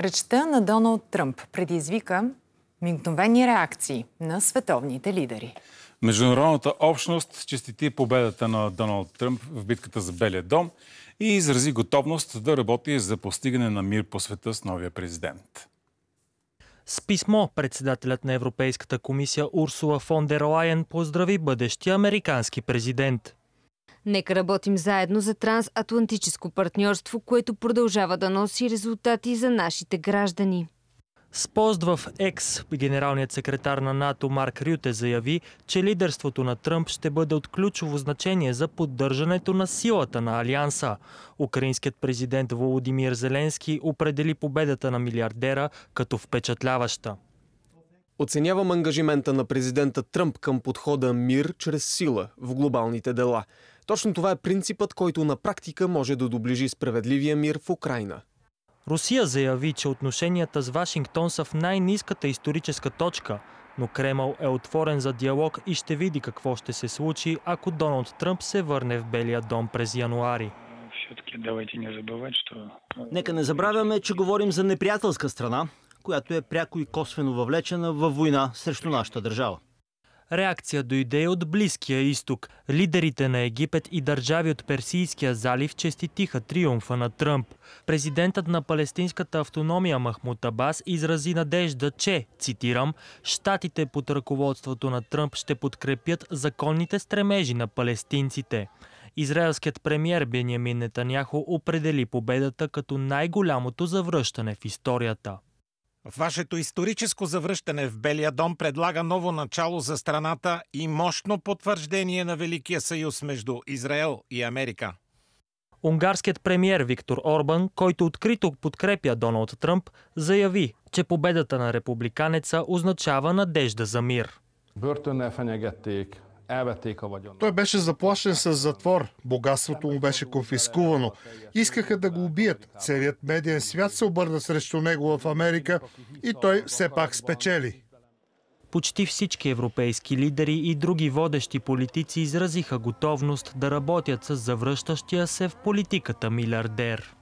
Речта на Доналд Тръмп предизвика мигновени реакции на световните лидери. Международната общност честити победата на Доналд Тръмп в битката за Белия дом и изрази готовност да работи за постигане на мир по света с новия президент. С писмо председателят на Европейската комисия Урсула фон дер Лайен поздрави бъдещия американски президент. Нека работим заедно за трансатлантическо партньорство, което продължава да носи резултати за нашите граждани. С пост в ЕКС генералният секретар на НАТО Марк Рюте заяви, че лидерството на Тръмп ще бъде от ключово значение за поддържането на силата на Алианса. Украинският президент Володимир Зеленски определи победата на милиардера като впечатляваща. Оценявам ангажимента на президента Тръмп към подхода мир чрез сила в глобалните дела – точно това е принципът, който на практика може да доближи справедливия мир в Украина. Русия заяви, че отношенията с Вашингтон са в най-низката историческа точка, но Кремъл е отворен за диалог и ще види какво ще се случи, ако Доналд Тръмп се върне в Белия дом през януари. Нека не забравяме, че говорим за неприятелска страна, която е пряко и косвено въвлечена във война срещу нашата държава. Реакция дойде и от Близкия изток. Лидерите на Египет и държави от Персийския залив честитиха триумфа на Тръмп. Президентът на палестинската автономия Махмуд Абас изрази надежда, че, цитирам, «Штатите под ръководството на Тръмп ще подкрепят законните стремежи на палестинците». Израелският премьер Бениамин Нетаняхо определи победата като най-голямото завръщане в историята. Вашето историческо завръщане в Белия дом предлага ново начало за страната и мощно потвърждение на Великия съюз между Израел и Америка. Унгарският премьер Виктор Орбан, който открито подкрепя Доналд Тръмп, заяви, че победата на републиканеца означава надежда за мир. Той беше заплашен с затвор. Богатството му беше конфискувано. Искаха да го убият. Целият медиен свят се обърна срещу него в Америка и той все пак спечели. Почти всички европейски лидери и други водещи политици изразиха готовност да работят с завръщащия се в политиката милиардер.